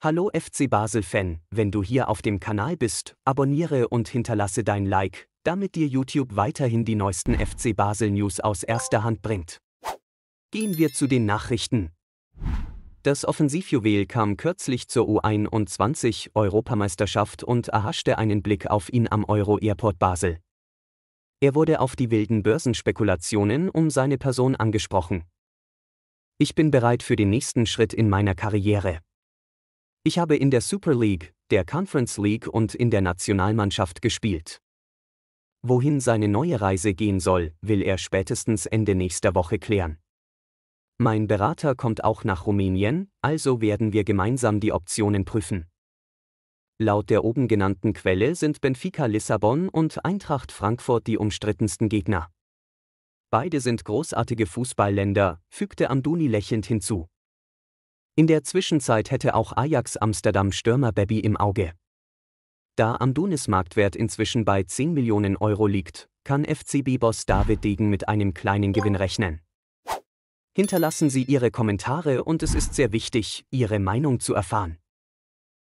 Hallo FC Basel-Fan, wenn du hier auf dem Kanal bist, abonniere und hinterlasse dein Like, damit dir YouTube weiterhin die neuesten FC Basel-News aus erster Hand bringt. Gehen wir zu den Nachrichten. Das Offensivjuwel kam kürzlich zur U21-Europameisterschaft und erhaschte einen Blick auf ihn am Euro-Airport Basel. Er wurde auf die wilden Börsenspekulationen um seine Person angesprochen. Ich bin bereit für den nächsten Schritt in meiner Karriere, ich habe in der Super League, der Conference League und in der Nationalmannschaft gespielt. Wohin seine neue Reise gehen soll, will er spätestens Ende nächster Woche klären. Mein Berater kommt auch nach Rumänien, also werden wir gemeinsam die Optionen prüfen. Laut der oben genannten Quelle sind Benfica Lissabon und Eintracht Frankfurt die umstrittensten Gegner. Beide sind großartige Fußballländer, fügte Amduni lächelnd hinzu. In der Zwischenzeit hätte auch Ajax Amsterdam Stürmer Baby im Auge. Da Amdunis marktwert inzwischen bei 10 Millionen Euro liegt, kann FCB-Boss David Degen mit einem kleinen Gewinn rechnen. Hinterlassen Sie Ihre Kommentare und es ist sehr wichtig, Ihre Meinung zu erfahren.